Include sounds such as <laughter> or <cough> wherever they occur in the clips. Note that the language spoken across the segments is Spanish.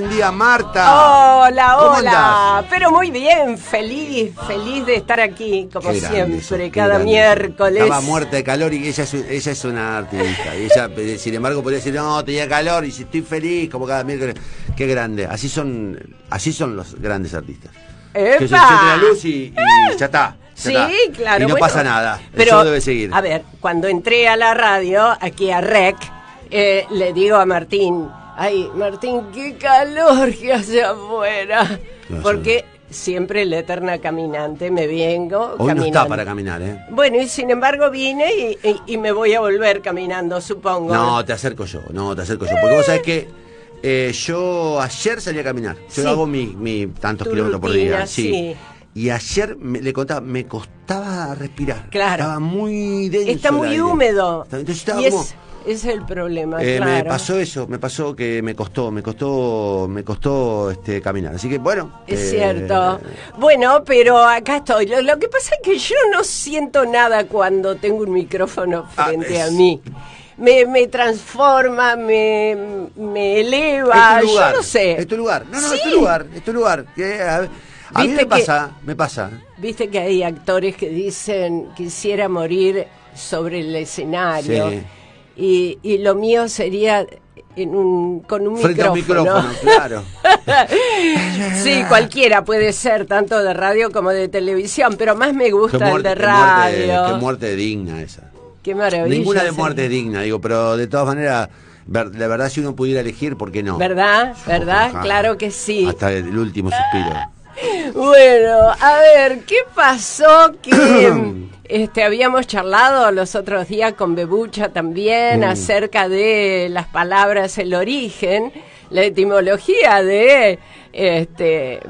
buen día, Marta. Hola, hola. Pero muy bien, feliz, feliz de estar aquí, como siempre, cada miércoles. Estaba muerta de calor y ella es, una artista. Y ella, eh, sin embargo, podría decir, no, tenía calor y si estoy feliz, como cada miércoles. Qué grande. Así son, así son los grandes artistas. Que se la luz y, ¡Eh! ya está. Sí, claro. Y no pasa nada. Pero, Eso debe seguir. A ver, cuando entré a la radio, aquí a REC, eh, le digo a Martín, Ay, Martín, qué calor que hace afuera. Porque siempre la eterna caminante, me vengo. Hoy no está para caminar, ¿eh? Bueno, y sin embargo vine y, me voy a volver caminando, supongo. No, te acerco yo, no, te acerco yo. Porque vos sabés que eh, yo ayer salí a caminar. Yo hago mi, tantos kilómetros por día. sí. Y ayer le contaba, me costaba respirar. Claro. Estaba muy denso. Está muy húmedo. Entonces estaba como, es el problema. Eh, me pasó eso, me pasó que me costó, me costó, me costó este, caminar. Así que bueno. Es eh, cierto. Eh, bueno, pero acá estoy. Lo, que pasa es que yo no siento nada cuando tengo un micrófono ah, frente a mí. Me, transforma, me, me eleva, yo no sé. Es tu lugar, no, no, tu lugar, lugar. Que, a, mí me pasa, me pasa. Viste que hay actores que dicen quisiera morir sobre el escenario. Sí y, y lo mío sería en un, con un micrófono. micrófono <laughs> claro. sí, cualquiera puede ser, tanto de radio como de televisión, pero más me gusta el de radio. Qué muerte, digna esa. Qué maravilla. Ninguna de muerte digna, digo, pero de todas maneras, la verdad, si uno pudiera elegir, ¿por qué no? ¿Verdad? ¿Verdad? Claro que sí. Hasta el último suspiro. Bueno, a ver, ¿qué pasó que <clears throat> este, habíamos charlado los otros días con Bebucha también mm. acerca de las palabras, el origen, la etimología de este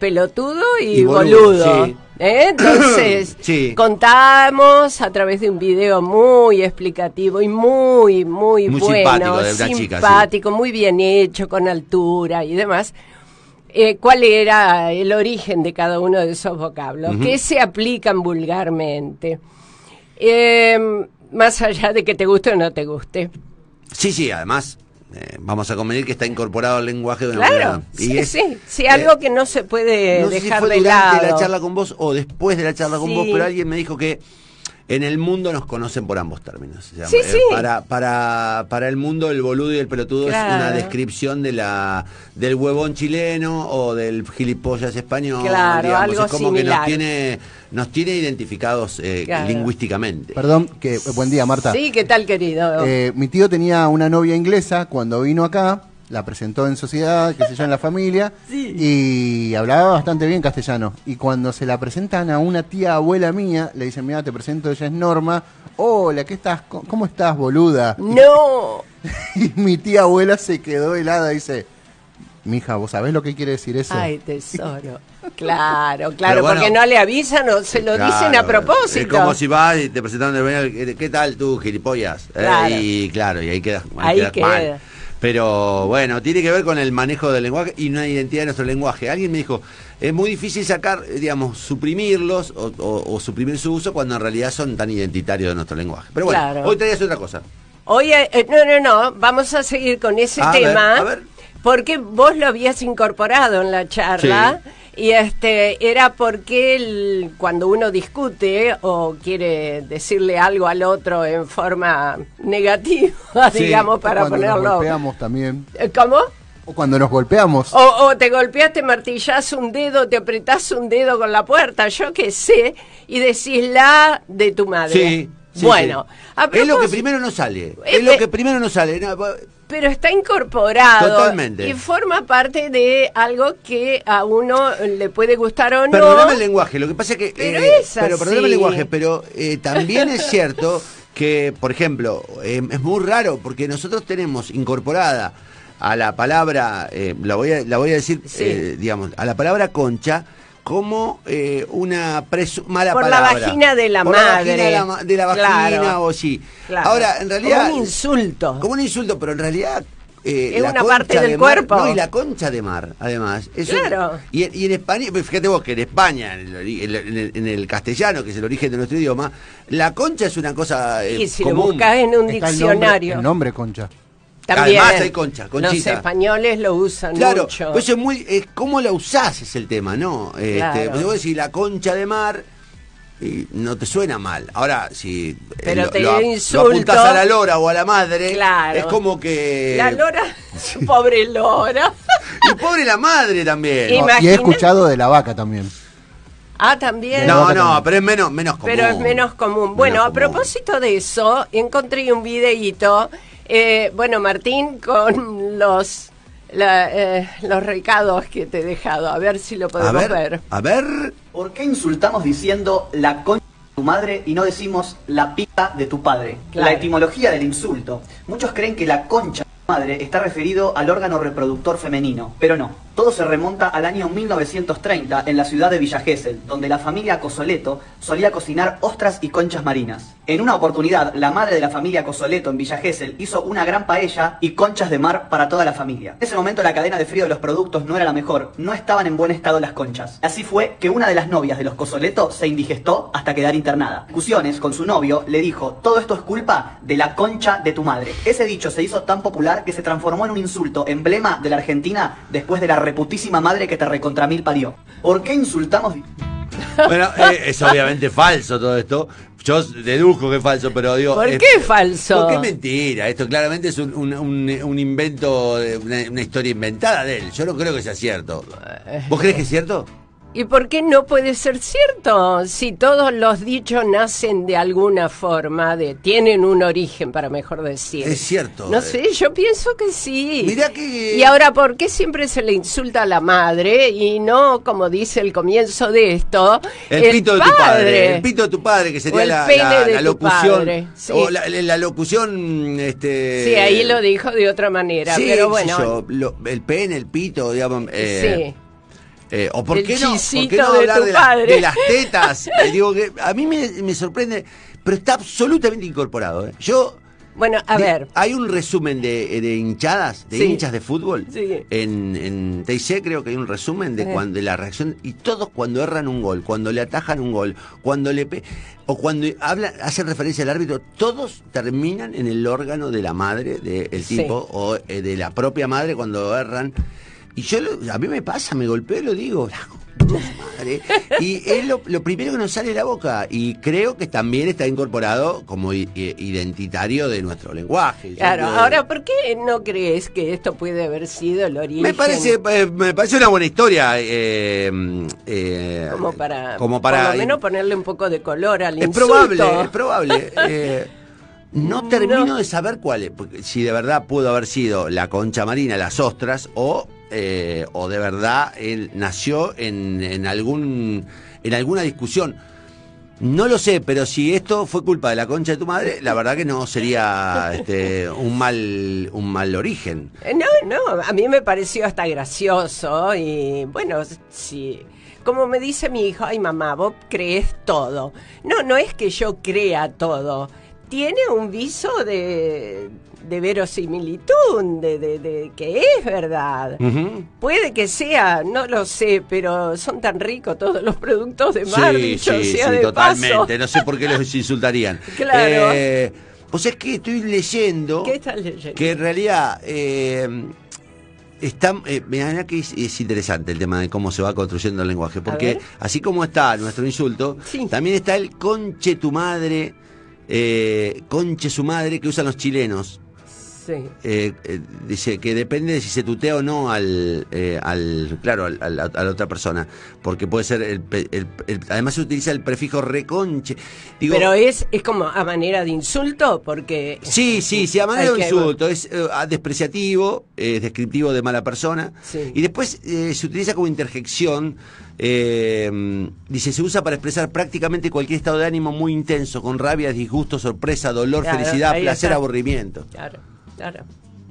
pelotudo y, boludo? ¿Eh? Entonces, <clears throat> contamos a través de un video muy explicativo y muy, muy, bueno, simpático, muy bien hecho, con altura y demás, eh, cuál era el origen de cada uno de esos vocablos, que se aplican vulgarmente, em, más allá de que te guste o no te guste. Sí, sí, además eh, vamos a convenir que está incorporado al lenguaje de una claro, sí, sí, algo eh, que no se puede no dejar sé si fue de durante la charla con vos o después de la charla con vos, pero alguien me dijo que en el mundo nos conocen por ambos términos. sí, eh, sí. Para, para, el mundo, el boludo y el pelotudo es una descripción de la, del huevón chileno o del gilipollas español. Claro, Algo es como similar. que nos tiene, nos tiene identificados eh, lingüísticamente. Perdón, que buen día, Marta. Sí, ¿qué tal, querido? Eh, mi tío tenía una novia inglesa cuando vino acá la presentó en sociedad, qué sé yo, en la familia, <laughs> y hablaba bastante bien castellano. Y cuando se la presentan a una tía abuela mía, le dicen, mira, te presento, ella es Norma. Hola, ¿qué estás? ¿Cómo estás, boluda? <laughs> No. <laughs> Y, mi tía abuela se quedó helada y dice, mija, ¿vos sabés lo que quiere decir eso? Ay, tesoro. Claro, claro, porque no le avisan o se lo dicen a propósito. Es como si vas y te presentan, eh, ¿qué tal tú, gilipollas? Eh, y claro, y ahí quedas, ahí, queda. Pero bueno, tiene que ver con el manejo del lenguaje y una identidad de nuestro lenguaje. Alguien me dijo, es muy difícil sacar, digamos, suprimirlos o, suprimir su uso cuando en realidad son tan identitarios de nuestro lenguaje. Pero bueno, hoy traías otra cosa. Hoy, eh, eh, no, no, no, vamos a seguir con ese tema. a ver. Porque vos lo habías incorporado en la charla. Y este era porque cuando uno discute o quiere decirle algo al otro en forma negativa, <laughs> digamos, para ponerlo. golpeamos también. Eh, ¿Cómo? O cuando nos golpeamos. O, o, te golpeaste, martillás un dedo, te apretás un dedo con la puerta, yo qué sé, y decís la de tu madre. Sí. bueno, es lo que primero no sale. Eh, es, lo eh, que primero no sale. No, pero está incorporado. Y forma parte de algo que a uno le puede gustar o no. Perdóname el lenguaje, lo que pasa que. Pero eh, Pero el lenguaje, pero eh, también es cierto que, por ejemplo, em, es muy raro porque nosotros tenemos incorporada a la palabra, eh, la, voy a, la voy a decir, digamos, a la palabra concha como eh, una mala por palabra. Por la vagina de la por madre. La vagina de la, de vagina o sí. Ahora, en realidad. Como un insulto. Como un insulto, pero en realidad. Eh, es una parte del cuerpo. no, y la concha de mar, además. claro. y, en España, pues, fíjate vos que en España, en el, castellano, que es el origen de nuestro idioma, la concha es una cosa. Eh, y si lo buscas en un diccionario. el nombre concha. También, concha, conchita. Los españoles lo usan claro, Pues es muy, cómo la usás es el tema, ¿no? Este, claro. vos la concha de mar no te suena mal. Ahora, si eh, Pero te insultas a la lora o a la madre, es como que... La lora, <laughs> pobre lora. Y pobre la madre también. Y he escuchado de la vaca también. Ah, también. No, no, pero es menos, menos común. Pero es menos común. bueno, a propósito de eso, encontré un videíto eh, bueno, Martín, con los eh, los recados que te he dejado, a ver si lo podemos ver, A ver. ¿Por qué insultamos diciendo la concha de tu madre y no decimos la pita de tu padre? La etimología del insulto. Muchos creen que la concha madre está referido al órgano reproductor femenino, pero no. Todo se remonta al año 1930 en la ciudad de Villa donde la familia Cosoleto solía cocinar ostras y conchas marinas. En una oportunidad, la madre de la familia Cosoleto en Villa hizo una gran paella y conchas de mar para toda la familia. En ese momento la cadena de frío de los productos no era la mejor, no estaban en buen estado las conchas. Así fue que una de las novias de los Cosoleto se indigestó hasta quedar internada. Discusiones con su novio le dijo, todo esto es culpa de la concha de tu madre. Ese dicho se hizo tan popular que se transformó en un insulto, emblema de la Argentina después de la reputísima madre que te recontra mil parió. ¿Por qué insultamos? Bueno, eh, es obviamente falso todo esto. Yo deduzco que es falso, pero digo. ¿Por qué es falso? Porque mentira. Esto claramente es un, invento, eh, una, una, historia inventada de él. Yo no creo que sea cierto. ¿Vos crees que es cierto? ¿Y por qué no puede ser cierto? Si todos los dichos nacen de alguna forma, de, tienen un origen, para mejor decir. Es cierto. No eh. sé, yo pienso que sí. Mirá que... Y ahora, ¿por qué siempre se le insulta a la madre y no, como dice el comienzo de esto, el, pito de tu padre? El pito de tu padre, que sería la, locución. sí. O la, locución. Este, sí, ahí lo dijo de otra manera. pero bueno. el pene, el pito, digamos. Eh, sí eh, ¿O por qué, no, hablar de, las tetas? <laughs> Eh, digo que a mí me, sorprende, pero está absolutamente incorporado. ¿eh? Yo. Bueno, a ver. Hay un resumen de, hinchadas, de hinchas de fútbol. En, en creo que hay un resumen de, cuando, la reacción. Y todos cuando erran un gol, cuando le atajan un gol, cuando le. o cuando habla hace referencia al árbitro, todos terminan en el órgano de la madre del tipo o de la propia madre cuando erran. Y yo, a mí me pasa, me golpeo y lo digo, madre. Y es lo, primero que nos sale la boca. Y creo que también está incorporado como identitario de nuestro lenguaje. Claro, ahora, ¿por qué no crees que esto puede haber sido el origen? Me parece, eh, me parece una buena historia. Eh, eh, como para, Por lo menos ponerle un poco de color al es Probable, es probable, <laughs> No termino de saber cuál es, si de verdad pudo haber sido la concha marina, las ostras o eh, o de verdad él nació en, en, algún, en alguna discusión. No lo sé, pero si esto fue culpa de la concha de tu madre, la verdad que no sería este, un mal un mal origen. No, no, a mí me pareció hasta gracioso y bueno, sí. Como me dice mi hijo, ay mamá, vos crees todo. No, no es que yo crea todo. Tiene un viso de, de verosimilitud, de, de, que es verdad. Puede que sea, no lo sé, pero son tan ricos todos los productos de mar, sí, dicho, sí, sí totalmente. No sé por qué los insultarían. <laughs> claro. Eh, pues es que estoy leyendo. Que en realidad. Eh, está, eh, que es, interesante el tema de cómo se va construyendo el lenguaje, porque así como está nuestro insulto, también está el conche tu madre, eh, conche su madre que usan los chilenos. Eh, eh, dice que depende de si se tutea o no al, eh, claro, a la otra persona, porque puede ser, el, además se utiliza el prefijo reconche. Pero es, es como a manera de insulto, porque... Sí, sí, sí, a manera de insulto, es despreciativo, es descriptivo de mala persona, y después se utiliza como interjección. dice, se usa para expresar prácticamente cualquier estado de ánimo muy intenso, con rabia, disgusto, sorpresa, dolor, felicidad, placer, aburrimiento. Claro. Claro.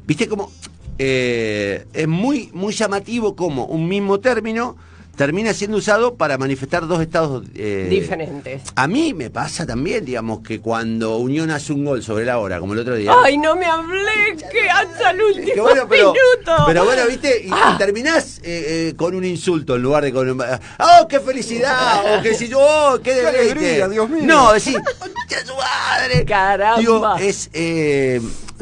¿Viste cómo eh, es muy, muy llamativo cómo un mismo término termina siendo usado para manifestar dos estados eh, diferentes. A mí me pasa también, digamos, que cuando Unión hace un gol sobre la hora, como el otro día. ¡Ay, no me hablé! ¡Que hasta el último minuto! Pero bueno, viste, y, ah. terminás eh, con un insulto en lugar de con ¡Oh, qué felicidad! o ¡oh, qué, de Dios mío! No, decís, ¡Qué su madre! ¡Caramba! es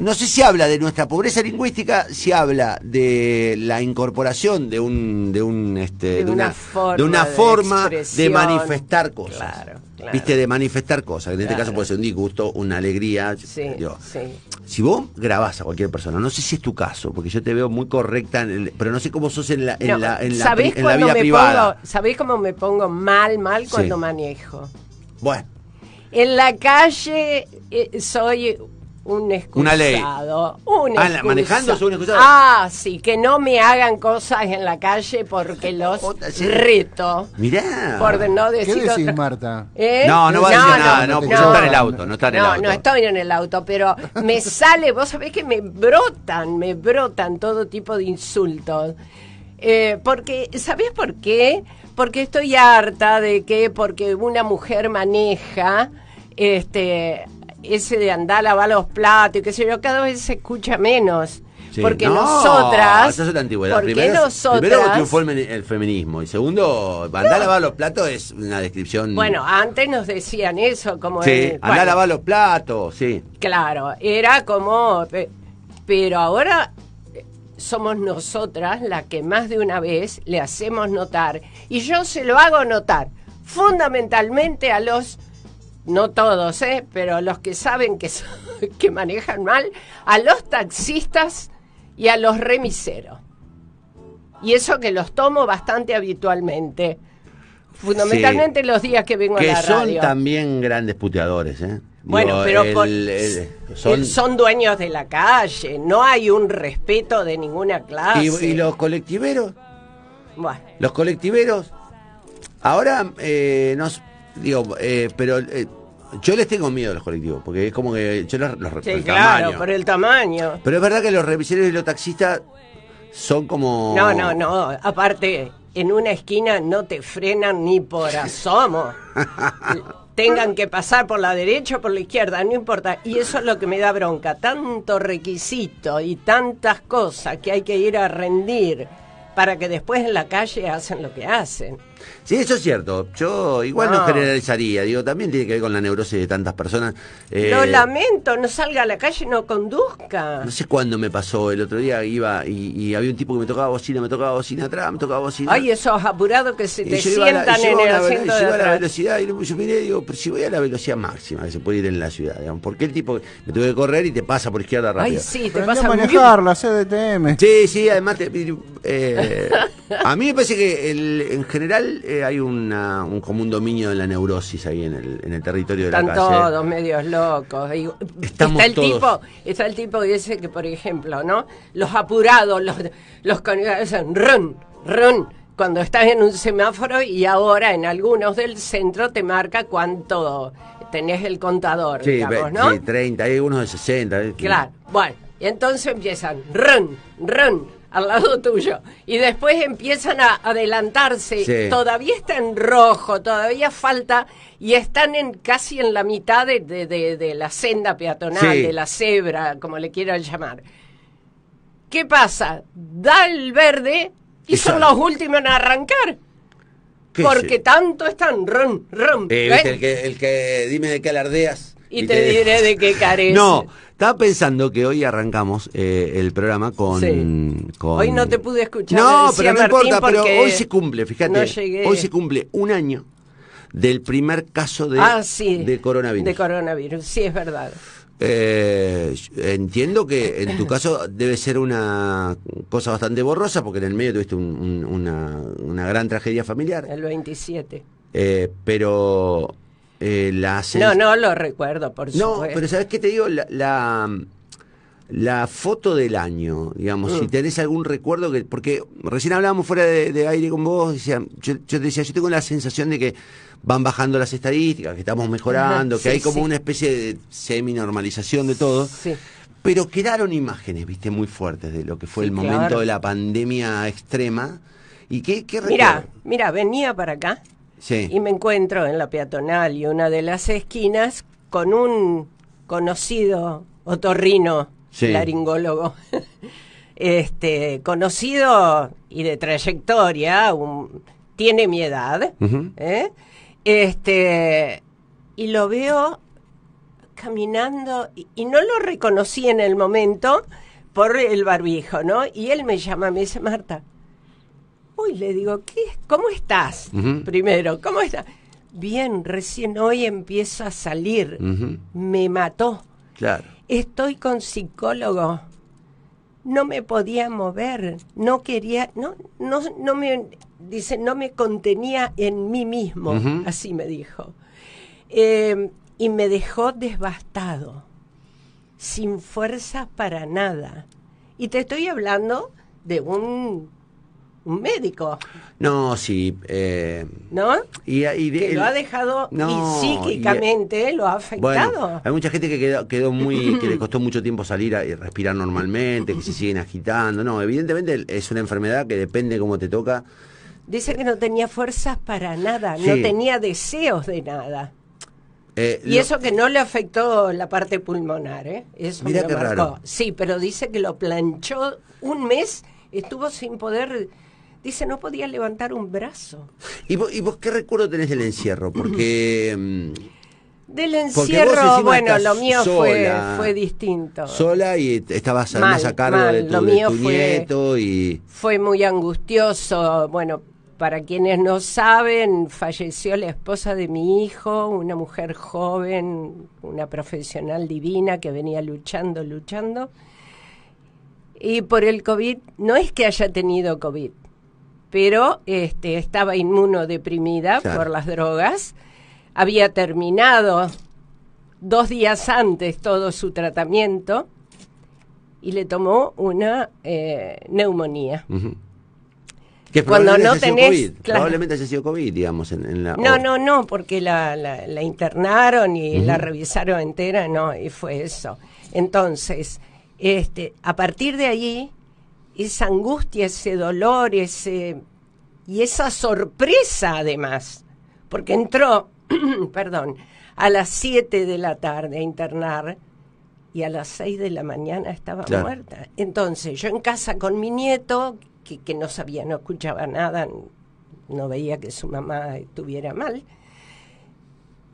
no sé si habla de nuestra pobreza lingüística, si habla de la incorporación de un un este, de, una, forma de manifestar cosas. Viste de manifestar cosas, en este caso puede ser un disgusto, una alegría. Sí, Si vos grabás a cualquier persona, no sé si es tu caso, porque yo te veo muy correcta, en pero no sé cómo sos en la, en la, vida privada. Pongo, ¿Sabés cómo me pongo mal, mal cuando manejo? Bueno. En la calle eh, soy Ah, un excusado. Una ley. ah, manejando un Ah, sí, que no me hagan cosas en la calle porque <laughs> los reto. Mirá. Por no decir ¿Qué decís, Marta? ¿Eh? No, no va a decir nada, no, está en el auto, no está en el auto. No, estoy en el auto, pero me <laughs> sale, vos sabés que me brotan, me brotan todo tipo de insultos. Eh, porque, ¿sabés por qué? Porque estoy harta de que porque una mujer maneja, este ese de andar a lavar los platos y qué sé yo, cada vez se escucha menos. Porque nosotras. primero, triunfó el, feminismo. Y segundo, andar a lavar los platos es una descripción. Bueno, antes nos decían eso, como. Sí, andar a lavar los platos, sí. Claro, era como. Pero ahora eh, somos nosotras las que más de una vez le hacemos notar. Y yo se lo hago notar fundamentalmente a los no todos, ¿eh? pero los que saben que, <laughs> que manejan mal, a los taxistas y a los remiseros. Y eso que los tomo bastante habitualmente. Fundamentalmente los días que vengo a la radio. son también grandes puteadores, ¿eh? Bueno, pero son, son, dueños de la calle, no hay un respeto de ninguna clase. ¿Y, los colectiveros? Bueno. Los colectiveros, ahora eh, nos Digo, eh, pero eh, yo les tengo miedo a los colectivos, porque es como que yo los, los claro, por el tamaño. Pero es verdad que los revisores y los taxistas son como. No, no, no. Aparte, en una esquina no te frenan ni por asomo. <laughs> Tengan que pasar por la derecha o por la izquierda, no importa. Y eso es lo que me da bronca. Tanto requisito y tantas cosas que hay que ir a rendir para que después en la calle hacen lo que hacen. Sí, eso es cierto. Yo igual no. generalizaría. Digo, también tiene que ver con la neurosis de tantas personas. Eh, lo lamento, no salga a la calle, no conduzca. No sé cuándo me pasó. El otro día iba y, había un tipo que me tocaba bocina, me tocaba bocina atrás, me tocaba bocina. Ay, esos apurados que se te sientan en el asiento de iba a la velocidad y yo miré y digo, pero si voy a la velocidad máxima que se puede ir en la ciudad, porque el tipo me tuve que correr y te pasa por izquierda rápido. Ay, sí, te pasa a manejar la CDTM. Sí, sí, además eh, a mí me parece que en general eh, hay un, común dominio de la neurosis ahí en el, territorio de la calle. Están todos medios locos. está el tipo, está el tipo dice que por ejemplo, ¿no? Los apurados, los los son run, run cuando estás en un semáforo y ahora en algunos del centro te marca cuánto tenés el contador, sí, digamos, ¿no? 30, hay unos de 60. Claro. Bueno, y entonces empiezan run, run al lado tuyo y después empiezan a adelantarse. Todavía está en rojo, todavía falta y están en casi en la mitad de, de, la senda peatonal, de la cebra, como le quieran llamar. ¿Qué pasa? Da el verde y, son los últimos en arrancar. Porque tanto están ron, ron. Eh, ¿eh? El, que, el que dime de qué alardeas y, te, diré de qué carece. No, estaba pensando que hoy arrancamos eh, el programa con, Hoy no te pude escuchar. No, pero no importa, pero hoy se cumple, fíjate. hoy se cumple un año del primer caso de, ah, sí, de coronavirus. De coronavirus, sí, es verdad. Eh, entiendo que en tu caso debe ser una cosa bastante borrosa, porque en el medio tuviste una, gran tragedia familiar. El 27. Eh, pero eh, la No, no lo recuerdo, por supuesto. No, pero ¿sabes qué te digo? La, la, foto del año, digamos, si mm. tenés algún recuerdo, que porque recién hablábamos fuera de, aire con vos, yo, te decía, yo tengo la sensación de que van bajando las estadísticas, que estamos mejorando, que hay como una especie de semi-normalización de todo. Pero quedaron imágenes, viste, muy fuertes de lo que fue el momento de la pandemia extrema. ¿Y qué, qué Mira, mira, venía para acá y me encuentro en la peatonal y una de las esquinas con un conocido otorrino laringólogo. <laughs> este, conocido y de trayectoria, tiene mi edad. ¿eh? Este, y lo veo caminando y, no lo reconocí en el momento por el barbijo, ¿no? Y él me llama, me dice, Marta, y le digo, ¿cómo estás? Primero, ¿cómo estás? Bien, recién hoy empiezo a salir. Me mató. Claro. Estoy con psicólogo. No me podía mover, no quería, no, no, no me, dice, no me contenía en mí mismo, así me dijo. Em, y me dejó devastado, sin fuerza para nada. Y te estoy hablando de un un médico. No, sí. Eh, ¿No? Y, lo ha dejado psíquicamente lo ha afectado. hay mucha gente que quedó, muy, que le costó mucho tiempo salir a, respirar normalmente, que se siguen agitando. No, evidentemente es una enfermedad que depende cómo te toca. Dice que no tenía fuerzas para nada, no tenía deseos de nada. Eh, y eso que no le afectó la parte pulmonar, ¿eh? Eso mira me qué Sí, pero dice que lo planchó un mes, estuvo sin poder Dice, no podía levantar un brazo. ¿Y vos, qué recuerdo tenés del encierro? Porque... <clears throat> Em, del encierro, bueno, lo mío fue, distinto. Sola y estabas a cargo de tu, nieto y... Fue muy angustioso. Bueno, para quienes no saben, falleció la esposa de mi hijo, una mujer joven, una profesional divina que venía luchando, luchando. Y por el COVID, no es que haya tenido COVID, pero este, estaba inmunodeprimida por las drogas, había terminado dos días antes todo su tratamiento y le tomó una eh, neumonía. Que cuando no tenés probablemente haya sido COVID, digamos, No, no, no, porque la, internaron y la revisaron entera, no, y fue eso. Entonces, este, a partir de allí, esa angustia, ese dolor, ese y esa sorpresa además, porque entró, <clears throat> perdón, a las 7 de la tarde a internar y a las 6 de la mañana estaba muerta. Entonces, yo en casa con mi nieto, que, que, no sabía, no escuchaba nada, no veía que su mamá estuviera mal,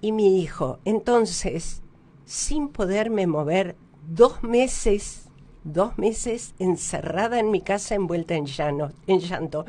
y mi hijo, entonces, sin poderme mover dos meses dos meses encerrada en mi casa envuelta en, llano, en llanto.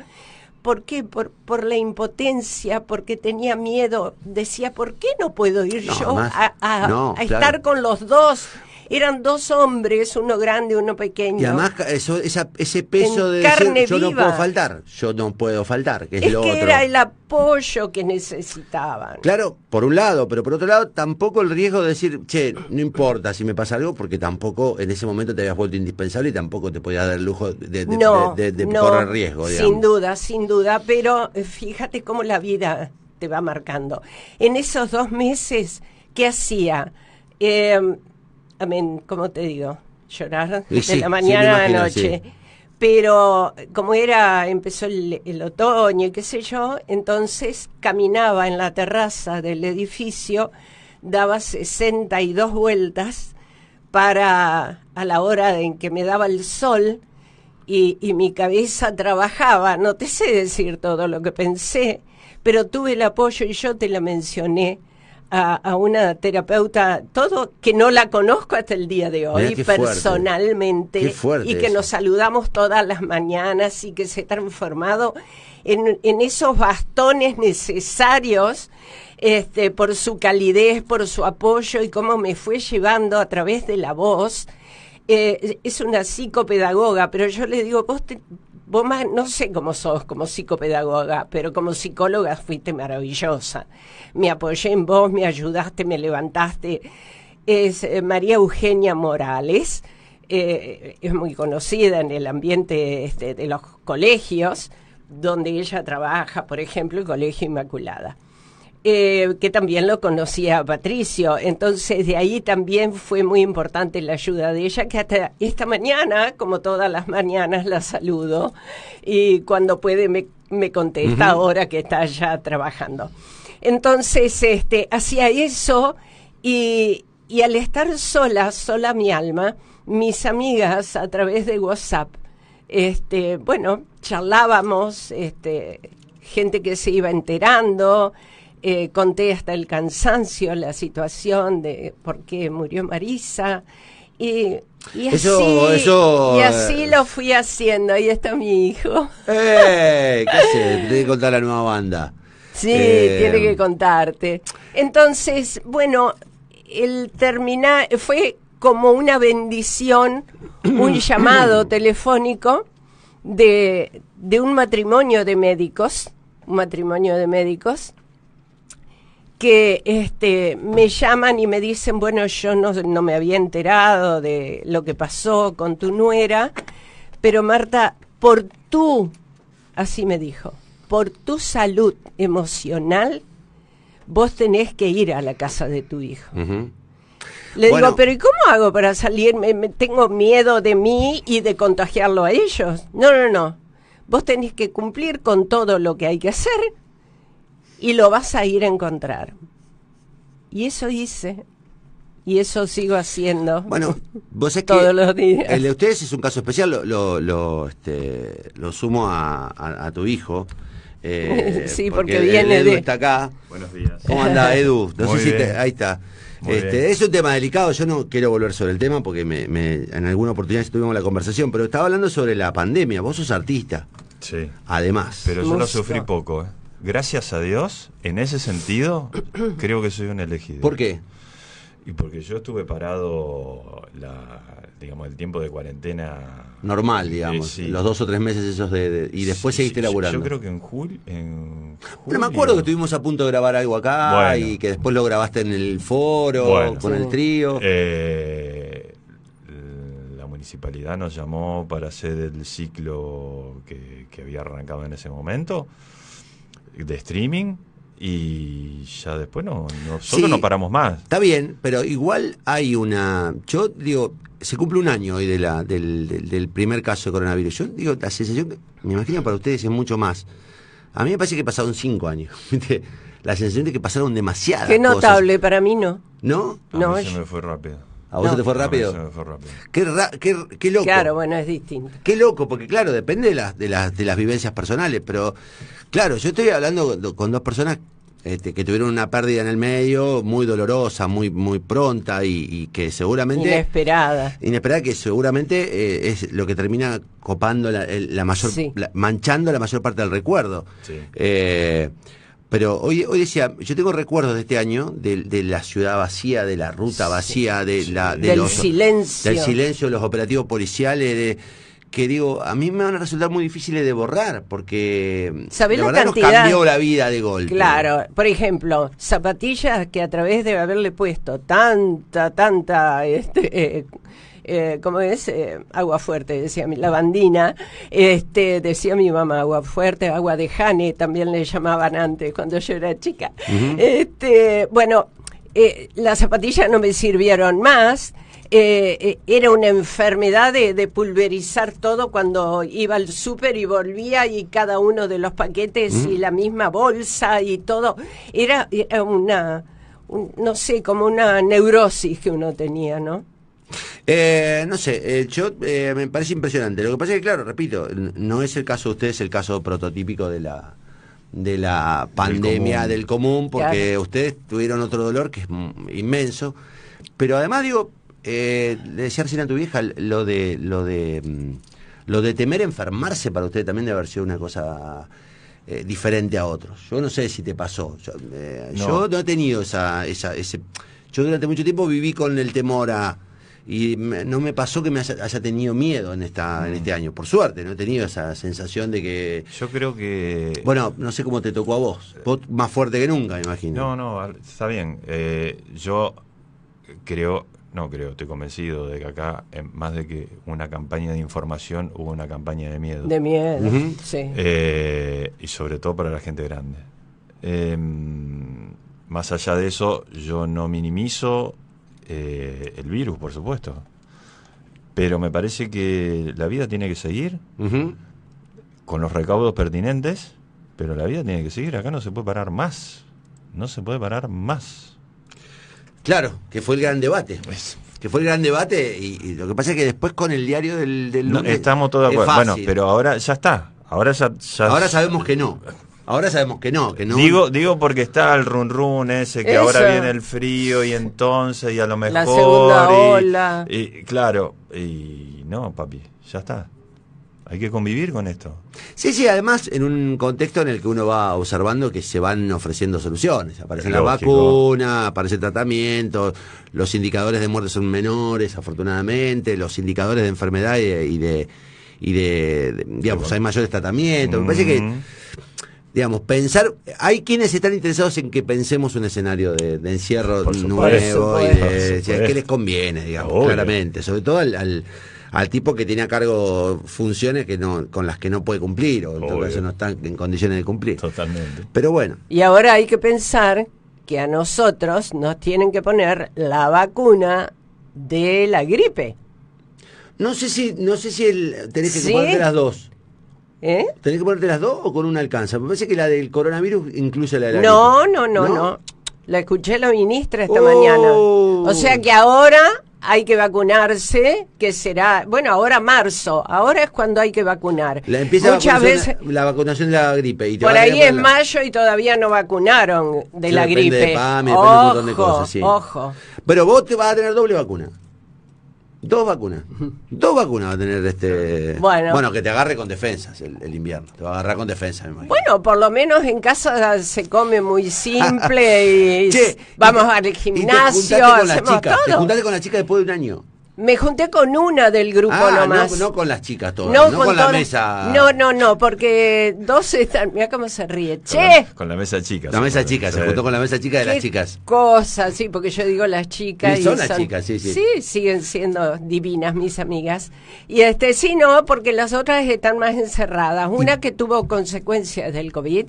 ¿Por qué? Por, por la impotencia, porque tenía miedo. Decía, ¿por qué no puedo ir yo a, estar con los dos? Eran dos hombres, uno grande, uno pequeño. Y además eso, ese peso de decir, yo no puedo faltar, yo no puedo faltar, que es, es que era el apoyo que necesitaban. Claro, por un lado, pero por otro lado tampoco el riesgo de decir, che, no importa si me pasa algo, porque tampoco en ese momento te habías vuelto indispensable y tampoco te podías dar el lujo de, correr riesgo. Sin duda, sin duda, pero eh, fíjate cómo la vida te va marcando. En esos dos meses, ¿qué hacía? Eh, Amén, ¿cómo te digo? Llorar de la mañana a la noche. Pero como era, empezó el, otoño y qué sé yo, entonces caminaba en la terraza del edificio, daba 62 vueltas para a la hora en que me daba el sol y, y mi cabeza trabajaba. No te sé decir todo lo que pensé, pero tuve el apoyo y yo te lo mencioné a, una terapeuta, todo que no la conozco hasta el día de hoy personalmente y que nos saludamos todas las mañanas y que se ha transformado en, esos bastones necesarios este, por su calidez, por su apoyo y cómo me fue llevando a través de la voz. Eh, es una psicopedagoga, pero yo le digo, vos te, Vos no sé cómo sos como psicopedagoga, pero como psicóloga fuiste maravillosa. Me apoyé en vos, me ayudaste, me levantaste. Es eh, María Eugenia Morales, eh, es muy conocida en el ambiente este, de los colegios, donde ella trabaja, por ejemplo, el Colegio Inmaculada. Eh, que también lo conocía Patricio. Entonces de ahí también fue muy importante la ayuda de ella, que hasta esta mañana, como todas las mañanas, la saludo y cuando puede me, contesta ahora que está ya trabajando. Entonces, este, hacía eso y, al estar sola, sola mi alma, mis amigas a través de WhatsApp, este, bueno, charlábamos, este, gente que se iba enterando, eh, conté hasta el cansancio la situación de por qué murió Marisa. Y, así, eh, así lo fui haciendo. Ahí está mi hijo. Eh, ¿Qué haces? <laughs> Tiene que contar la nueva banda. Sí, eh, tiene que contarte. Entonces, bueno, el terminar fue como una bendición, un <coughs> llamado telefónico de, de un matrimonio de médicos, un matrimonio de médicos, que este, me llaman y me dicen, bueno, yo no, no me había enterado de lo que pasó con tu nuera, pero Marta, por tu, así me dijo, por tu salud emocional, vos tenés que ir a la casa de tu hijo. Le digo, pero ¿y cómo hago para salir? Me, me, tengo miedo de mí y de contagiarlo a ellos. No, no, no. Vos tenés que cumplir con todo lo que hay que hacer y lo vas a ir a encontrar. Y eso hice. Y eso sigo haciendo. Bueno, vos es todos los días. El de ustedes es un caso especial. Lo, lo, este, sumo a, tu hijo. Eh, <laughs> sí, porque, viene Edu está acá. Buenos días. ¿Cómo anda, Edu? <laughs> No sé si te... ahí está. Este, es un tema delicado, yo no quiero volver sobre el tema porque me, en alguna oportunidad en la conversación, pero estaba hablando sobre la pandemia, vos sos artista. Sí. Además. Pero yo lo sufrí poco, ¿eh? gracias a Dios, en ese sentido, <clears throat> creo que soy un elegido. ¿Por qué? Y porque yo estuve parado digamos, el tiempo de cuarentena. Normal, digamos. Los dos o tres meses esos y después seguiste laburando. Yo, creo que en, julio. me acuerdo que estuvimos a punto de grabar algo acá y que después lo grabaste en el foro, con el trío. Eh, la municipalidad nos llamó para hacer el ciclo que, que había arrancado en ese momento de streaming y ya después no, nosotros no paramos más. Está bien, pero igual hay una. Yo digo, se cumple un año hoy de la, del, del, primer caso de coronavirus. Yo digo, la sensación, me imagino para ustedes es mucho más. A mí me parece que pasaron cinco años. <laughs> la sensación de que pasaron demasiadas Qué notable, para mí no. ¿No? no, mí me fue rápido. ¿A vos se te fue rápido? A fue rápido. Qué, qué, qué, loco. Claro, bueno, es distinto. Qué loco, porque claro, depende de, las de, las de las vivencias personales, pero Claro, yo estoy hablando con dos personas este, que tuvieron una pérdida en el medio muy dolorosa, muy muy pronta y, que seguramente... Inesperada. Inesperada que seguramente eh, es lo que termina copando la, mayor... manchando la mayor parte del recuerdo. Eh, pero hoy, hoy decía, yo tengo recuerdos de este año, de, la ciudad vacía, de la ruta vacía, de la, del silencio. Del silencio de los operativos policiales, de que digo, a mí me van a resultar muy difíciles de borrar, porque la, verdad nos cambió la vida de golpe. Claro, por ejemplo, zapatillas que a través de haberle puesto tanta, tanta, este, eh, eh es? Eh, agua fuerte, decía mi lavandina, este, decía mi mamá, agua fuerte, agua de jane, también le llamaban antes cuando yo era chica. este, bueno, eh, las zapatillas no me sirvieron más, eh, eh, era una enfermedad de, pulverizar todo cuando iba al súper y volvía y cada uno de los paquetes y la misma bolsa y todo. Era, una, no sé, como una neurosis que uno tenía, ¿no? Eh, no sé, el yo me parece impresionante. Lo que pasa es que, claro, repito, no es el caso de ustedes, el caso prototípico de la de la pandemia del común, porque ustedes tuvieron otro dolor que es inmenso. Pero además digo, eh, le decía a tu vieja lo de lo de mm, lo de temer enfermarse para usted también De haber sido una cosa eh, diferente a otros. Yo no sé si te pasó. Yo, eh, no. he tenido esa, esa ese. Yo durante mucho tiempo viví con el temor a y no me pasó que me haya, tenido miedo en esta en este año. Por suerte, no he tenido esa sensación de que. Yo creo que. Bueno, no sé cómo te tocó a vos. Vos más fuerte que nunca, me imagino. No, no, está bien. Eh, yo creo no creo, estoy convencido de que acá, más de que una campaña de información, hubo una campaña de miedo. De miedo, sí. Eh, y sobre todo para la gente grande. Em, más allá de eso, yo no minimizo eh, el virus, por supuesto. Pero me parece que la vida tiene que seguir con los recaudos pertinentes, pero la vida tiene que seguir. Acá no se puede parar más. No se puede parar más. Claro, que fue el gran debate. Pues. Que fue el gran debate y, lo que pasa es que después con el diario del, lunes, estamos todos de acuerdo. Bueno, pero ahora ya está. Ahora ya, Ahora sabemos que no. Ahora sabemos que no, Digo, digo porque está el run run ese que ahora viene el frío y entonces y a lo mejor La segunda y claro, y no, papi, ya está. Hay que convivir con esto. Sí, sí, además en un contexto en el que uno va observando que se van ofreciendo soluciones. Aparecen las vacunas, aparecen tratamiento, los indicadores de muerte son menores, afortunadamente, los indicadores de enfermedad y de, y de, digamos, hay mayores tratamientos. Me parece que mm. digamos, pensar, hay quienes están interesados en que pensemos un escenario de, encierro nuevo y de, que les conviene, digamos, claramente, sobre todo al al tipo que tiene a cargo funciones que no, con las que no puede cumplir, o en todo caso no están en condiciones de cumplir. Totalmente. Pero bueno. Y ahora hay que pensar que a nosotros nos tienen que poner la vacuna de la gripe. No sé si, no sé si tenés que ponerte las dos. ¿Eh? ¿Tenés que ponerte las dos o con un alcanza? Me parece que la del coronavirus incluye la de la no, No, no, no, no. La escuché la ministra esta mañana. Oh. O sea que ahora hay que vacunarse, que será, bueno, ahora marzo, ahora es cuando hay que vacunar. La, empieza Muchas veces la vacunación de la gripe. por ahí es mayo y todavía no vacunaron de la gripe. De ojo, ojo. Pero vos te vas a tener doble vacuna. Dos vacunas. <laughs> Dos vacunas va a tener este. Bueno, que te agarre con defensas el, invierno. Te va a agarrar con defensas me Bueno, por lo menos en casa se come muy simple y <laughs> vamos al gimnasio. Y todo. Te juntaste con la chica después de un año. Me junté con una del grupo ah, nomás. No, con las chicas todas, no, no con, la mesa. No, no, no, porque dos están. Mira cómo se ríe. Che. Con la, mesa chica. La mesa chica, se, juntó con la mesa chica de las chicas. Cosas, sí, porque yo digo las chicas. son las chicas, sí, sí. Sí, siguen siendo divinas mis amigas. Y este, sí, no, porque las otras están más encerradas. Una que tuvo consecuencias del COVID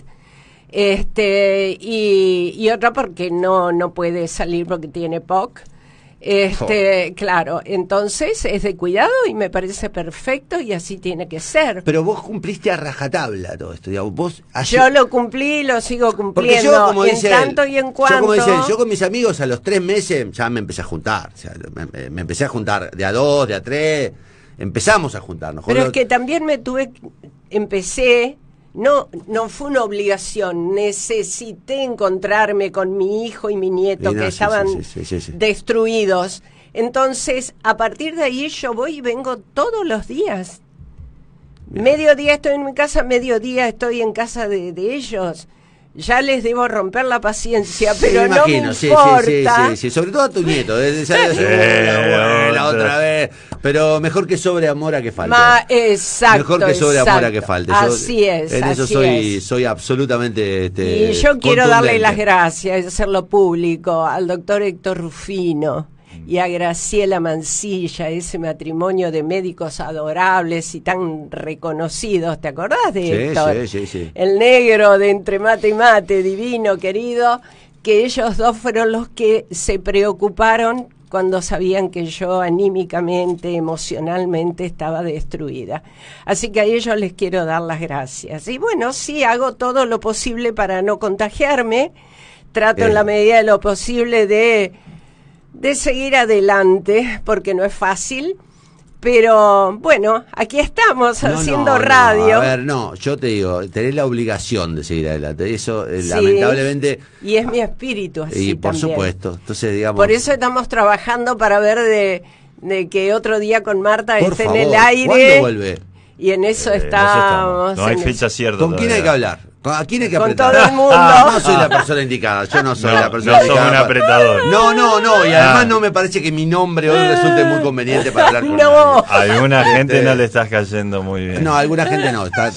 este y, y, otra porque no no puede salir porque tiene POC este, claro, entonces es de cuidado y me parece perfecto y así tiene que ser. Pero vos cumpliste a rajatabla todo esto, vos Yo lo cumplí, lo sigo cumpliendo en tanto y en cuanto. Yo con mis amigos a los tres meses ya me empecé a juntar, me, me empecé a juntar de a dos, de a tres, empezamos a juntarnos. Pero es que también me tuve, empecé no, no fue una obligación. Necesité encontrarme con mi hijo y mi nieto que estaban destruidos. Entonces, a partir de ahí yo voy y vengo todos los días. medio Mediodía estoy en mi casa, mediodía estoy en casa de ellos ya les debo romper la paciencia, pero no me sí, importa. Sí, sí, sí, sobre todo a tu nieto, eh, la otra vez, pero mejor que sobre amor a que falte. Ma, exacto, mejor que sobre amor a que falte. así es, en eso soy soy absolutamente este, Y yo quiero darle las gracias y hacerlo público al doctor Héctor Rufino y a Graciela Mancilla, ese matrimonio de médicos adorables y tan reconocidos. ¿Te acordás de esto? Sí, sí, sí. El negro de entre mate y mate, divino, querido, que ellos dos fueron los que se preocuparon cuando sabían que yo anímicamente, emocionalmente estaba destruida. Así que a ellos les quiero dar las gracias. Y bueno, sí, hago todo lo posible para no contagiarme. Trato en la medida de lo posible de de seguir adelante, porque no es fácil. Pero bueno, aquí estamos haciendo radio. No, a ver, no, yo te digo, tenés la obligación de seguir adelante. Eso, eh, lamentablemente. Y es mi espíritu, así. Y por supuesto. Entonces, digamos. Por eso estamos trabajando para ver de, que otro día con Marta esté en el aire. Y en eso eh, estamos No hay fecha cierta. ¿Con quién hay que hablar? ¿A quién hay que apretar? Con todo el mundo. no soy la persona indicada, yo no soy la persona indicada. No un apretador. No, no, no, y además ah. no me parece que mi nombre hoy resulte muy conveniente para hablar con no. Alguna este, gente no le estás cayendo muy bien. No, alguna gente no, está,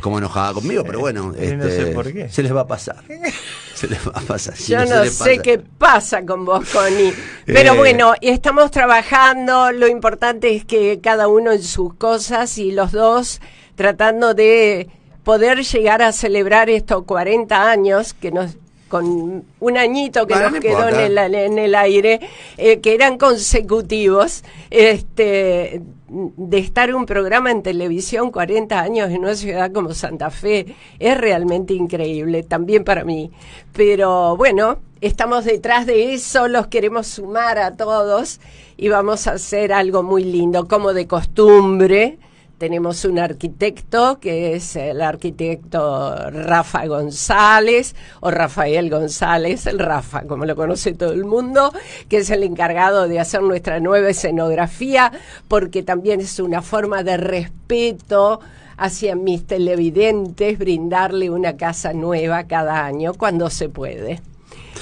como, enojada conmigo, pero bueno. no este, sé por qué. Se les va a pasar. <laughs> Se les va a pasar. yo no, sé qué pasa con vos, Connie. Pero eh. bueno, estamos trabajando, lo importante es que cada uno en sus cosas y los dos tratando de poder llegar a celebrar estos 40 años que nos con un añito que nos quedó en el, aire, eh, que eran consecutivos, este, de estar un programa en televisión 40 años en una ciudad como Santa Fe, es realmente increíble, también para mí. Pero bueno, estamos detrás de eso, los queremos sumar a todos y vamos a hacer algo muy lindo, como de costumbre tenemos un arquitecto que es el arquitecto Rafa González o Rafael González, el Rafa, como lo conoce todo el mundo, que es el encargado de hacer nuestra nueva escenografía, porque también es una forma de respeto hacia mis televidentes, brindarle una casa nueva cada año cuando se puede.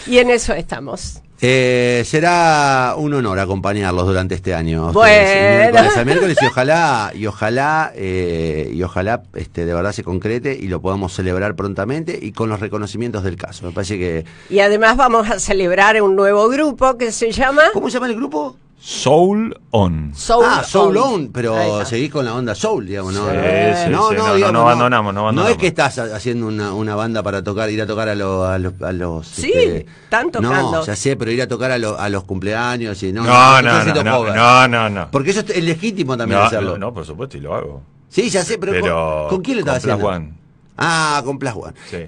Y en eso estamos. Eh, será un honor acompañarlos durante este año. Bueno. y ojalá, y ojalá, eh, y ojalá este, de verdad se concrete y lo podamos celebrar prontamente y con los reconocimientos del caso. Me parece que. Y además vamos a celebrar un nuevo grupo que se llama. ¿Cómo se llama el grupo? Soul On. Soul ah, Soul On, pero seguís con la onda Soul, digamos, ¿no? no, sí, no, no, abandonamos, no abandonamos. No es que estás haciendo una, una banda para tocar, ir a tocar a, los... a, los, Sí, este, están tocando. No, ya sé, pero ir a tocar a, los, a los cumpleaños y no. No, no, no, no, no, no. Porque eso es legítimo también hacerlo. No, no, por supuesto, y lo hago. Sí, ya sé, pero, ¿con, quién lo estás haciendo? Ah, con Plas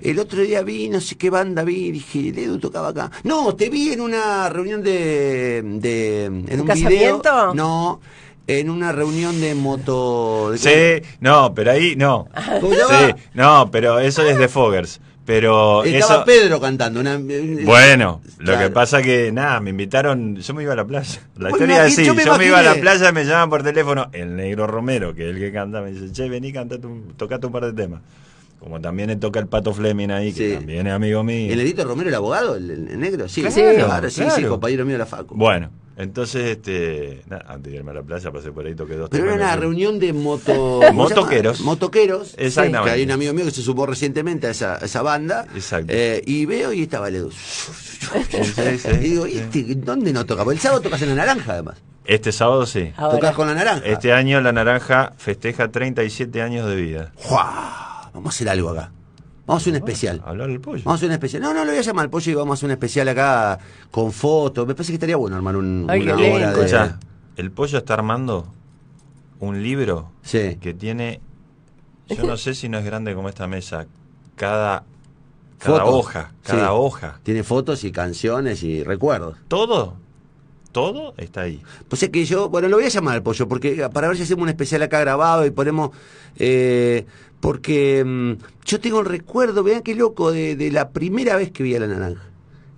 El otro día vi, no sé qué banda vi, dije, Ledu tocaba acá. No, te vi en una reunión de. de en un, Video. No. En una reunión de moto. sí, no, pero ahí no. Sí, no, pero eso es de Foggers. Pero Estaba Pedro cantando. Eh, eh, bueno, lo que pasa que, nada, me invitaron. Yo me iba a la playa. La historia es así: yo, me, iba a la playa, me llaman por teléfono. El negro Romero, que es el que canta, me dice: Che, vení, canta tocate un par de temas. Como también le toca el Pato Fleming ahí, que también es amigo mío. ¿El Edito Romero, el abogado, el, negro? Sí, sí, sí, compañero mío de la Facu. Bueno, entonces, este, antes de irme a la playa pasé por ahí, toqué dos Pero era una reunión de moto, <laughs> motoqueros. Motoqueros. Exactamente. Que hay un amigo mío que se supo recientemente a esa, esa banda. Exacto. Eh, y veo y estaba el Edu. <laughs> y digo, ¿y este, dónde no toca? Porque el sábado tocas en la naranja, además. Este sábado sí. Tocas con la naranja. Este año la naranja festeja 37 años de vida. ¡Guau! vamos a hacer algo acá. Vamos a hacer un especial. Hablar del pollo. Vamos a hacer un especial. No, no, lo voy a llamar al pollo y vamos a hacer un especial acá con fotos. Me parece que estaría bueno armar un, una hora de... el pollo está armando un libro sí. que tiene. Yo no sé si no es grande como esta mesa. Cada, cada hoja. Cada hoja. Tiene fotos y canciones y recuerdos. Todo todo está ahí. Pues es que yo, bueno, lo voy a llamar al pollo, porque eh, para ver si hacemos un especial acá grabado y ponemos eh, porque mm, yo tengo el recuerdo, vean qué loco, de, de, la primera vez que vi a la naranja,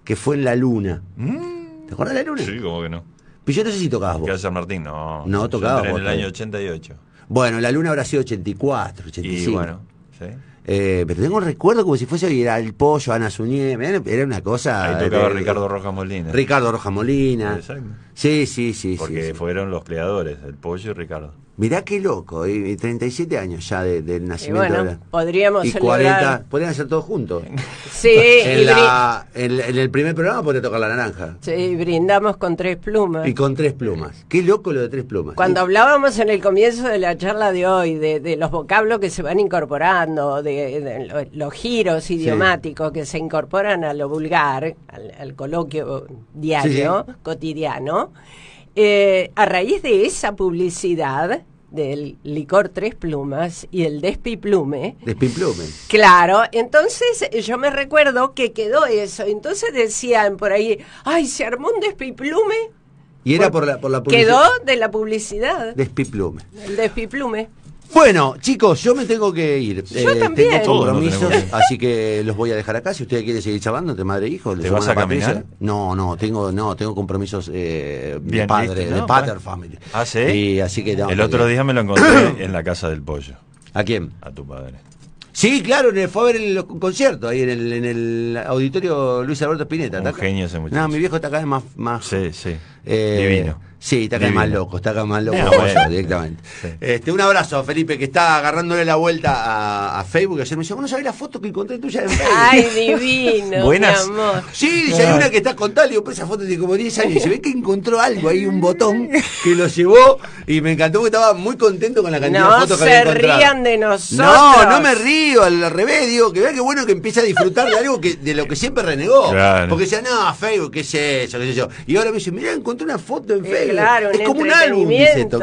que fue en la luna. Mm. ¿Te acuerdas de la luna? Sí, como que no. Pero yo no sé si tocabas vos. San Martín? No. No, tocabas En el año 88. Bueno, la luna habrá sido 84, 85. Y bueno, sí. Eh, pero tengo un recuerdo como si fuese ir el pollo, Ana Suñé, era una cosa. Ahí tocaba Ricardo Rojas Molina. Ricardo Rojas Molina. Exacto. Sí, sí, sí. Porque fueron los creadores, el pollo y Ricardo. Mirá qué loco, y 37 años ya de, del nacimiento. podríamos celebrar... podrían hacer todos juntos. <laughs> Sí, en, el primer programa podría tocar la naranja. Sí, brindamos con tres plumas. Y con tres plumas. Qué loco lo de tres plumas. Cuando hablábamos en el comienzo de la charla de hoy, de, los vocablos que se van incorporando, de, los, giros idiomáticos que se incorporan a lo vulgar, al, coloquio diario, cotidiano eh, a raíz de esa publicidad del licor Tres Plumas y el Despiplume. Despiplume. Claro, entonces eh, yo me recuerdo que quedó eso. Entonces decían por ahí, ay, se armó un Despiplume y era por, la, por la publicidad. Quedó de la publicidad. Despiplume. El despiplume. Bueno, chicos, yo me tengo que ir. Eh, tengo compromisos, así que los voy a dejar acá. Si usted quiere seguir charlando entre madre e hijo, ¿Te vas a caminar? No, no, tengo, no, tengo compromisos eh, de padre, de pater family. Ah, sí. así que, el otro día me lo encontré <coughs> en la casa del pollo. ¿A quién? A tu padre. Sí, claro, fue a ver el concierto ahí en el, en el auditorio Luis Alberto Spinetta. Un genio ese muchacho. No, mi viejo está acá vez más, más. Sí, sí. Eh, divino. Sí, está acá más loco, está acá más loco directamente. <laughs> Este, un abrazo Felipe que está agarrándole la vuelta a, Facebook. Ayer me dice, bueno, sabés la foto que encontré tuya en Facebook. Ay, <laughs> divino. Buenas. Mi amor. Sí, dice, hay una que está con tal, digo, pero esa foto tiene como 10 años. Y se ve que encontró algo ahí, un botón <laughs> que lo llevó y me encantó porque estaba muy contento con la cantidad de fotos que había encontrado. No se rían de nosotros. No, no me río, al revés, digo, que vea qué bueno que empieza a disfrutar de algo que, de lo que siempre renegó. Porque decía, no, Facebook, ¿qué es eso? ¿Qué es eso? Y ahora me dice, mirá, encontré una foto en eh, Facebook. es como un álbum,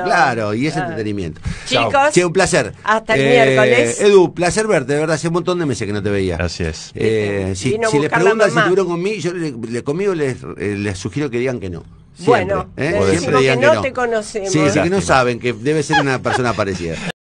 claro, y es ah. entretenimiento. Chicos, un placer. Hasta el eh, miércoles. Edu, placer verte, de verdad, hace un montón de meses que no te veía. Así es. Eh, si, les preguntan si estuvieron conmigo, yo le, conmigo eh, les, sugiero que digan que no. bueno, ¿eh? siempre que, no que no, te conocemos. Sí, que no saben que debe ser una persona parecida. <laughs>